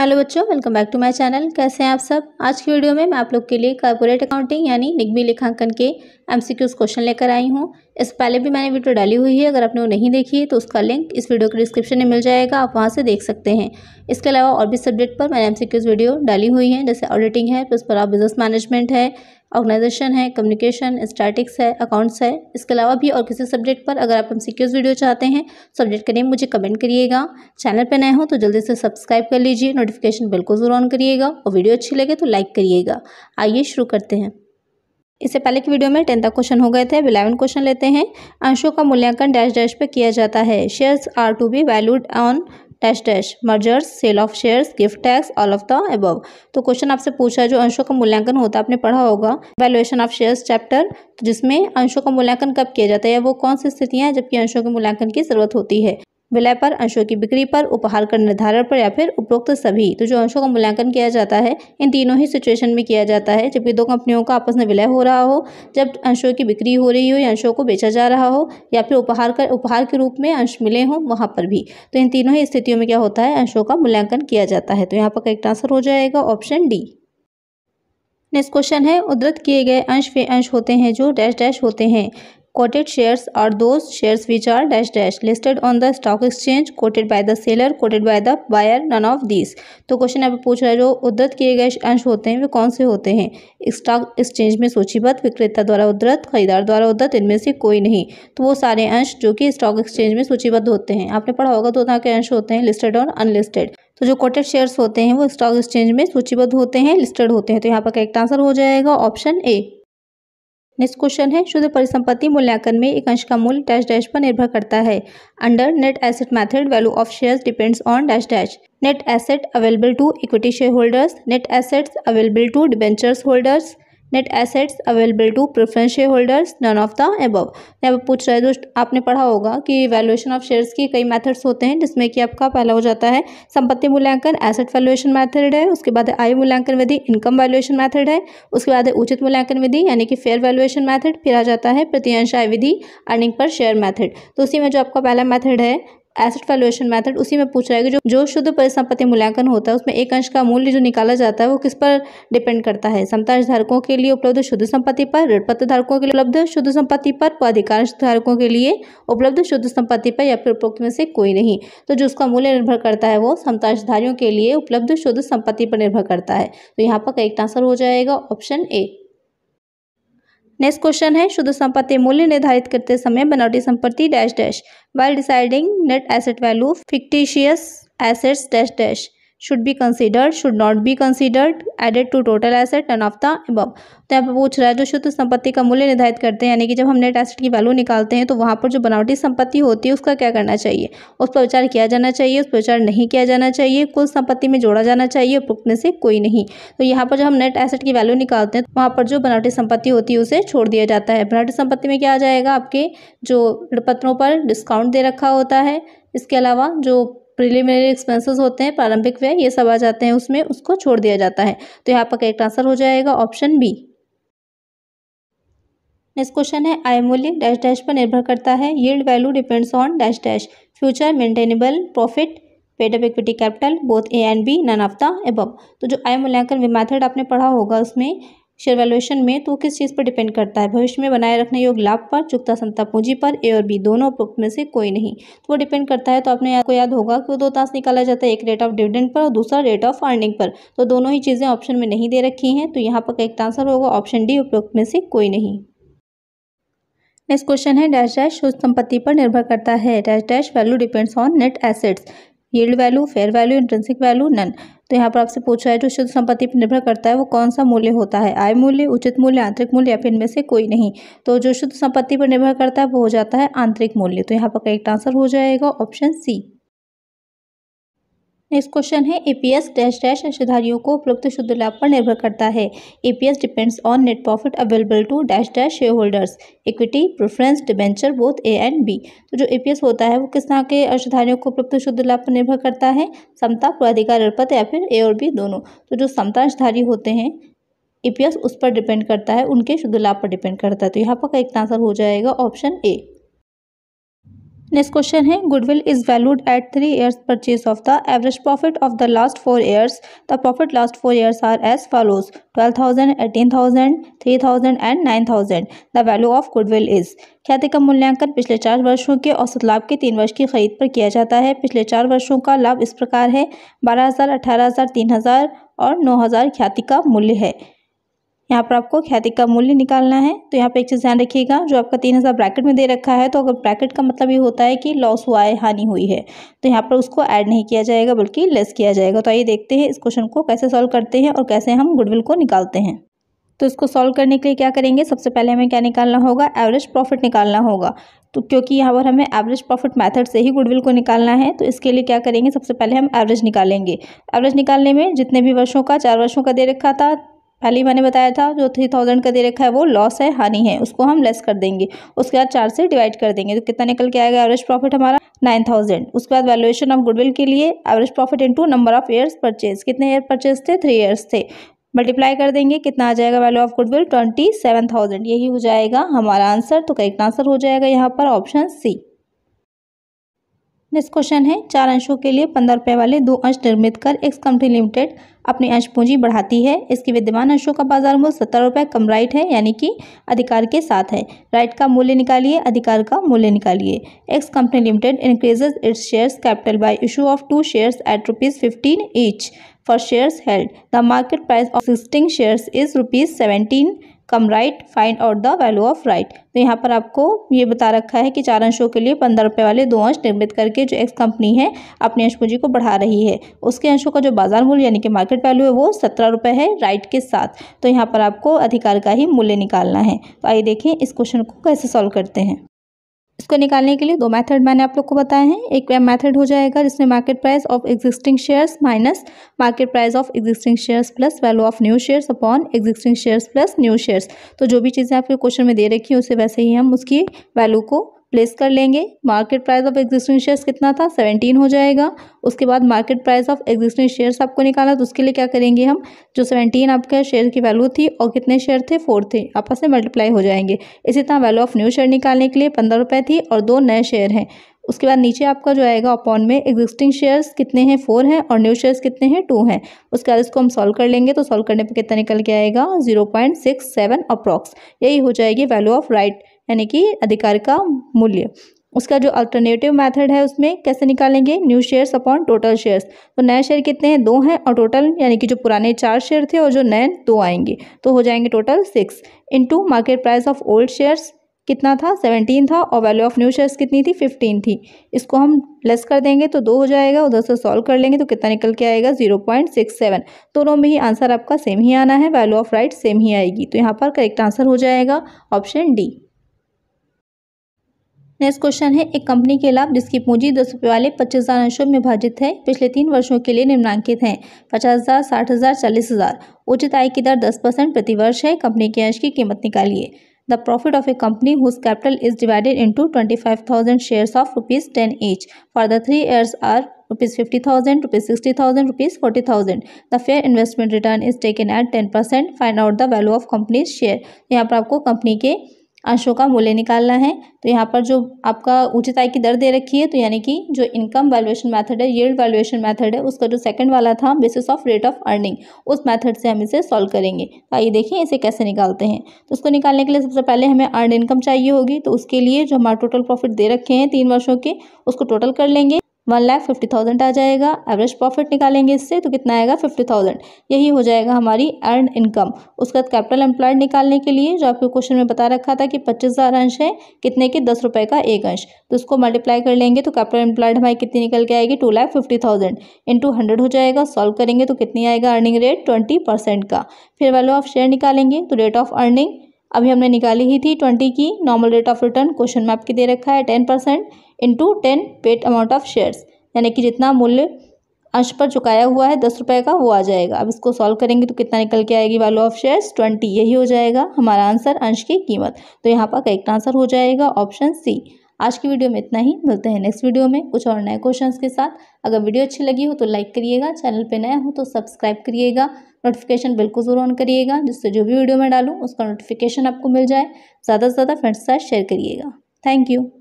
hello बच्चों welcome back to my channel कैसे हैं आप सब आज की वीडियो में मैं आप लोग के लिए कॉर्पोरेट अकाउंटिंग यानी निगमी लेखांकन के एमसीक्यूज क्वेश्चन लेकर आई हूँ इस पहले भी मैंने वीडियो डाली हुई है अगर आपने वो नहीं देखी है तो उसका लिंक इस वीडियो के डिस्क्रिप्शन में मिल जाएगा आप वहाँ से देख सकते हैं इसके अलावा और भी सब्जेक्ट पर मैंने एम वीडियो डाली हुई है जैसे ऑडिटिंग है उस पर आप बिजनेस मैनेजमेंट है ऑर्गेनाइजेशन है कम्युनिकेशन स्टैटिक्स है अकाउंट्स है इसके अलावा भी और किसी सब्जेक्ट पर अगर आप हम सिक्योर्स वीडियो चाहते हैं सब्जेक्ट का नेम मुझे कमेंट करिएगा चैनल पर नए हो तो जल्दी से सब्सक्राइब कर लीजिए नोटिफिकेशन बिल को जरूर ऑन करिएगा और वीडियो अच्छी लगे तो लाइक करिएगा आइए शुरू करते हैं इससे पहले की वीडियो में टेंथ क्वेश्चन हो गए थे अब इलेवन क्वेश्चन लेते हैं अंशों का मूल्यांकन डैश डैश पर किया जाता है shares are to be valued on dash dash mergers sale of shares gift tax all of the above तो क्वेश्चन आपसे पूछा है जो अंशों का मूल्यांकन होता है आपने पढ़ा होगा वैल्यूएशन ऑफ शेयर्स चैप्टर जिसमें अंशों का मूल्यांकन कब किया जाता है या वो कौन सी स्थितियां हैं जबकि अंशों के मूल्यांकन की जरूरत होती है विलय पर अंशों की बिक्री पर उपहार कर निर्धारण पर या फिर उपरोक्त सभी तो जो अंशों का मूल्यांकन किया जाता है इन तीनों ही सिचुएशन में किया जाता है जबकि दो कंपनियों का आपस में विलय हो रहा हो जब अंशों की बिक्री हो रही हो या अंशों को बेचा जा रहा हो या फिर उपहार कर उपहार के रूप में अंश मिले हों वहाँ पर भी तो इन तीनों ही स्थितियों में क्या होता है अंशों का मूल्यांकन किया जाता है तो यहाँ पर करेक्ट आंसर हो जाएगा ऑप्शन डी नेक्स्ट क्वेश्चन है उद्धृत किए गए अंश वे अंश होते हैं जो डैश डैश होते हैं quoted shares are those shares which are dash dash listed on the stock exchange quoted by the seller quoted by the buyer none of these तो क्वेश्चन यहाँ पे पूछ रहा है जो उद्धत किए गए अंश होते हैं वे कौन से होते हैं स्टॉक एक्सचेंज में सूचीबद्ध विक्रेता द्वारा उद्धत खरीदार द्वारा उद्धत इनमें से कोई नहीं तो वो सारे अंश जो कि स्टॉक एक्सचेंज में सूचीबद्ध होते हैं आपने पढ़ा होगा दो तो तरह के अंश होते हैं लिस्टेड और अनलिस्टेड तो जो कोटेड शेयर्स होते हैं वो स्टॉक एक्सचेंज में सूचीबद्ध होते हैं लिस्टेड होते हैं तो यहाँ पर करेक्ट आंसर हो जाएगा ऑप्शन ए नेक्स्ट क्वेश्चन है शुद्ध परिसंपत्ति मूल्यांकन में एक अंश का मूल्य डैश डैश पर निर्भर करता है under net asset method value of shares depends on dash dash net asset available to equity share holders net assets available to debentures holders net assets available to preference share holders none of the above यहाँ पर पूछ रहा है दोस्त आपने पढ़ा होगा कि वैल्यूएशन ऑफ शेयर्स के कई मेथड्स होते हैं जिसमें कि आपका पहला हो जाता है संपत्ति मूल्यांकन एसेट वैल्यूएशन मेथड है उसके बाद आय मूल्यांकन विधि इनकम वैल्यूएशन मैथड है उसके बाद उचित मूल्यांकन विधि यानी कि फेयर वैल्यूएशन मैथड फिर आ जाता है प्रतिअंश आय विधि अर्निंग पर शेयर मैथड तो उसी में जो आपका पहला मैथड है एसेट वैल्यूएशन मेथड उसी में पूछ रहा है कि जो जो शुद्ध परिसंपत्ति मूल्यांकन होता है उसमें एक अंश का मूल्य जो निकाला जाता है वो किस पर डिपेंड करता है समता धारकों के लिए उपलब्ध शुद्ध संपत्ति पर ऋण पत्र धारकों के लिए उपलब्ध शुद्ध संपत्ति पर व अधिकांश धारकों के लिए उपलब्ध शुद्ध संपत्ति पर या फिर उपरोक्त में से कोई नहीं तो जो उसका मूल्य निर्भर करता है वो समताशधारियों के लिए उपलब्ध शुद्ध संपत्ति पर निर्भर करता है तो यहाँ पर एक आंसर हो जाएगा ऑप्शन ए नेक्स्ट क्वेश्चन है शुद्ध संपत्ति मूल्य निर्धारित करते समय बनावटी संपत्ति dash dash while deciding net asset value fictitious assets dash dash should be considered should not be considered added to total asset none of the above तो यहाँ पर पूछ रहा है जो शुद्ध संपत्ति का मूल्य निर्धारित करते हैं यानी कि जब हम नेट एसेट की वैल्यू निकालते हैं तो वहाँ पर जो बनावटी संपत्ति होती है उसका क्या करना चाहिए उस पर विचार किया जाना चाहिए उस पर विचार नहीं किया जाना चाहिए कुल संपत्ति में जोड़ा जाना चाहिए उपयुक्त में से कोई नहीं तो यहाँ पर जब हम नेट एसेट की वैल्यू निकालते हैं तो वहाँ पर जो बनावटी संपत्ति होती है उसे छोड़ दिया जाता है बनावटी संपत्ति में क्या आ जाएगा आपके जो पत्रों पर डिस्काउंट दे रखा होता है इसके अलावा जो प्रिलिमिनरी एक्सपेंसेस होते हैं प्रारंभिक व्यय ये सब आ जाते हैं उसमें उसको छोड़ दिया जाता है तो यहाँ पर करेक्ट आंसर हो जाएगा ऑप्शन बी नेक्स्ट क्वेश्चन है आय मूल्य डैश डैश पर निर्भर करता है yield value depends on dash dash future maintainable profit paid up equity capital both A and B none of the above तो जो आय मूल्यांकन मेथड आपने पढ़ा होगा उसमें शेयर वैल्यूएशन में तो किस चीज़ पर डिपेंड करता है भविष्य में बनाए रखने योग लाभ पर चुकता संता पूंजी पर ए और बी दोनों उपयुक्त में से कोई नहीं तो वो डिपेंड करता है तो आपने आपको याद होगा कि वो दो तास निकाला जाता है एक रेट ऑफ डिविडेंड पर और दूसरा रेट ऑफ अर्निंग पर तो दोनों ही चीज़ें ऑप्शन में नहीं दे रखी हैं तो यहाँ पर एक आंसर होगा ऑप्शन डी उपयुक्त में से कोई नहीं नेक्स्ट क्वेश्चन है डैश डैश शुद्ध संपत्ति पर निर्भर करता है dash dash value depends on net assets yield value fair value intrinsic value none तो यहाँ पर आपसे पूछा है जो शुद्ध संपत्ति पर निर्भर करता है वो कौन सा मूल्य होता है आय मूल्य उचित मूल्य आंतरिक मूल्य या फिर इनमें से कोई नहीं तो जो शुद्ध संपत्ति पर निर्भर करता है वो हो जाता है आंतरिक मूल्य तो यहाँ पर करेक्ट आंसर हो जाएगा ऑप्शन सी नेक्स्ट क्वेश्चन है एपीएस डैश डैश अंशधारियों को उपलब्ध शुद्ध लाभ पर निर्भर करता है EPS depends on net profit available to dash dash share holders equity preference debenture both A and B तो जो एपीएस होता है वो किस तरह के अंशधारियों को उपलब्ध शुद्ध लाभ पर निर्भर करता है समता पूर्वाधिकार अर्पत या फिर ए और बी दोनों तो जो समता अंशधारी होते हैं एस उस पर डिपेंड करता है उनके शुद्ध लाभ पर डिपेंड करता है तो यहाँ पर एक आंसर हो जाएगा ऑप्शन ए नेक्स्ट क्वेश्चन है goodwill is valued at three years purchase of the average profit of the last four years the profit last four years are as follows twelve thousand eighteen thousand three thousand and nine thousand the value of goodwill is ख्याति का मूल्यांकन पिछले चार वर्षों के औसत लाभ के तीन वर्ष की खरीद पर किया जाता है पिछले चार वर्षों का लाभ इस प्रकार है बारह हज़ार अठारह हज़ार तीन हज़ार और नौ हज़ार ख्याति का मूल्य है यहाँ पर आपको ख्याति का मूल्य निकालना है तो यहाँ पे एक चीज़ ध्यान रखिएगा जो आपका तीन हज़ार ब्रैकेट में दे रखा है तो अगर ब्रैकेट का मतलब ये होता है कि लॉस हुआ है हानि हुई है तो यहाँ पर उसको ऐड नहीं किया जाएगा बल्कि लेस किया जाएगा तो आइए देखते हैं इस क्वेश्चन को कैसे सॉल्व करते हैं और कैसे हम गुडविल को निकालते हैं तो इसको सॉल्व करने के लिए क्या करेंगे सबसे पहले हमें क्या निकालना होगा एवरेज प्रॉफिट निकालना होगा तो क्योंकि यहाँ पर हमें एवरेज प्रॉफिट मेथड से ही गुडविल को निकालना है तो इसके लिए क्या करेंगे सबसे पहले हम एवरेज निकालेंगे एवरेज निकालने में जितने भी वर्षों का चार वर्षों का दे रखा था पहले ही मैंने बताया था जो थ्री थाउजेंड का दे रखा है वो लॉस है हानि है उसको हम लेस कर देंगे उसके बाद चार से डिवाइड कर देंगे तो कितना निकल के आएगा एवरेज प्रॉफिट हमारा नाइन थाउजेंड उसके बाद वैल्यूएशन ऑफ गुडविल के लिए average profit into number of years purchase कितने ईयर परचेज थे थ्री ईयर्स थे मल्टीप्लाई कर देंगे कितना आ जाएगा value of goodwill twenty seven thousand यही हो जाएगा हमारा आंसर तो करेक्ट आंसर हो जाएगा यहाँ पर ऑप्शन सी नेक्स्ट क्वेश्चन है चार अंशों के लिए पंद्रह रुपये वाले दो अंश निर्मित कर एक्स कंपनी लिमिटेड अपनी अंश पूंजी बढ़ाती है इसके विद्यमान अंशों का बाजार मूल्य सत्तर रुपये कम राइट है यानी कि अधिकार के साथ है राइट का मूल्य निकालिए अधिकार का मूल्य निकालिए X company limited increases its shares capital by issue of two shares at rupees fifteen each for shares held the market price of existing shares is rupees seventeen cum right find out the value of right तो यहाँ पर आपको ये बता रखा है कि चार अंशों के लिए पंद्रह रुपये वाले दो अंश निर्मित करके जो एक्स कंपनी है अपनी अंश पूंजी को बढ़ा रही है उसके अंशों का जो बाजार मूल्य यानी कि मार्केट वैल्यू है वो सत्रह रुपये है राइट के साथ तो यहाँ पर आपको अधिकार का ही मूल्य निकालना है तो आइए देखें इस क्वेश्चन को कैसे सॉल्व करते हैं इसको निकालने के लिए दो मेथड मैंने आप लोग को बताए हैं एक मेथड हो जाएगा जिसमें market price of existing shares minus market price of existing shares plus value of new shares upon existing shares plus new shares तो जो भी चीज़ें आपके क्वेश्चन में दे रखी हैं उसे वैसे ही हम उसकी वैल्यू को प्लेस कर लेंगे market price of existing shares कितना था सेवनटीन हो जाएगा उसके बाद market price of existing shares आपको निकाला तो उसके लिए क्या करेंगे हम जो सेवनटीन आपके शेयर की वैल्यू थी और कितने शेयर थे फोर थे आपस में मल्टीप्लाई हो जाएंगे इसी तरह वैल्यू ऑफ न्यू शेयर निकालने के लिए पंद्रह रुपये थी और दो नए शेयर हैं उसके बाद नीचे आपका जो आएगा अपॉन में एग्जिस्टिंग शेयर्स कितने हैं फोर हैं और न्यू शेयर्स कितने हैं टू हैं उसके बाद इसको हम सॉल्व कर लेंगे तो सॉल्व करने पर कितना निकल के आएगा zero point six seven approx यही हो जाएगी वैल्यू ऑफ राइट यानी कि अधिकार का मूल्य उसका जो अल्टरनेटिव मेथड है उसमें कैसे निकालेंगे new shares upon total shares तो नए शेयर कितने हैं दो हैं और टोटल यानी कि जो पुराने चार शेयर थे और जो नए दो आएंगे तो हो जाएंगे total six into market price of old shares कितना था सेवनटीन था और वैल्यू ऑफ न्यू शेयर्स कितनी थी फिफ्टीन थी इसको हम लेस कर देंगे तो दो हो जाएगा उधर से सॉल्व कर लेंगे तो कितना निकल के आएगा जीरो पॉइंट सिक्स सेवन दोनों में ही आंसर आपका सेम ही आना है वैल्यू ऑफ राइट सेम ही आएगी तो यहाँ पर करेक्ट आंसर हो जाएगा ऑप्शन डी नेक्स्ट क्वेश्चन है एक कंपनी के लाभ जिसकी पूंजी दस रुपये वाले पच्चीस हज़ार अंशों में विभाजित है पिछले तीन वर्षों के लिए निम्नांकित हैं पचास हज़ार साठ हज़ार चालीस हज़ार उचित आय की दर दस परसेंट प्रतिवर्ष है कंपनी के अंश की कीमत निकालिए the profit of a company whose capital is divided into twenty five thousand shares of rupees ten each for the three years are rupees fifty thousand rupees sixty thousand rupees forty thousand the fair investment return is taken at ten percent find out the value of company's share यहाँ पर आपको company के आंशों का मूल्य निकालना है तो यहाँ पर जो आपका उचित आय की दर दे रखी है तो यानी कि जो इनकम वैल्यूएशन मेथड है येल्ड वैल्यूएशन मेथड है उसका जो सेकंड वाला था basis of rate of earning उस मेथड से हम इसे सॉल्व करेंगे तो आइए देखिए इसे कैसे निकालते हैं तो उसको निकालने के लिए सबसे पहले हमें अर्न इनकम चाहिए होगी तो उसके लिए जो हमारा टोटल प्रॉफिट दे रखे हैं तीन वर्षों के उसको टोटल कर लेंगे वन लाख फिफ्टी थाउजेंड आ जाएगा एवरेज प्रॉफिट निकालेंगे इससे तो कितना आएगा फिफ्टी थाउजेंड यही हो जाएगा हमारी अर्न इनकम उसके बाद कैपिटल एम्प्लॉयड निकालने के लिए जो आपके क्वेश्चन में बता रखा था कि पच्चीस हज़ार अंश है कितने के दस रुपये का एक अंश तो उसको मल्टीप्लाई कर लेंगे तो कैपिटल एम्प्लॉयड हमारी कितनी निकल के आएगी two lakh fifty thousand into hundred हो जाएगा सॉल्व करेंगे तो कितनी आएगा अर्निंग रेट ट्वेंटी परसेंट का फिर वैल्यू ऑफ शेयर निकालेंगे तो रेट ऑफ अर्निंग अभी हमने निकाली ही थी ट्वेंटी की normal rate of return question में आपके दे रखा है ten percent into ten paid amount of shares यानी कि जितना मूल्य अंश पर चुकाया हुआ है दस रुपये का वो आ जाएगा अब इसको सॉल्व करेंगे तो कितना निकल के आएगी वैल्यू ऑफ शेयर्स ट्वेंटी यही हो जाएगा हमारा आंसर अंश की कीमत तो यहाँ पर करेक्ट आंसर हो जाएगा ऑप्शन सी आज की वीडियो में इतना ही मिलते हैं नेक्स्ट वीडियो में कुछ और नए क्वेश्चंस के साथ अगर वीडियो अच्छी लगी हो तो लाइक करिएगा चैनल पे नया हो तो सब्सक्राइब करिएगा नोटिफिकेशन बिल को जरूर ऑन करिएगा जिससे जो भी वीडियो मैं डालूँ उसका नोटिफिकेशन आपको मिल जाए ज़्यादा से ज़्यादा फ्रेंड्स के साथ शेयर करिएगा थैंक यू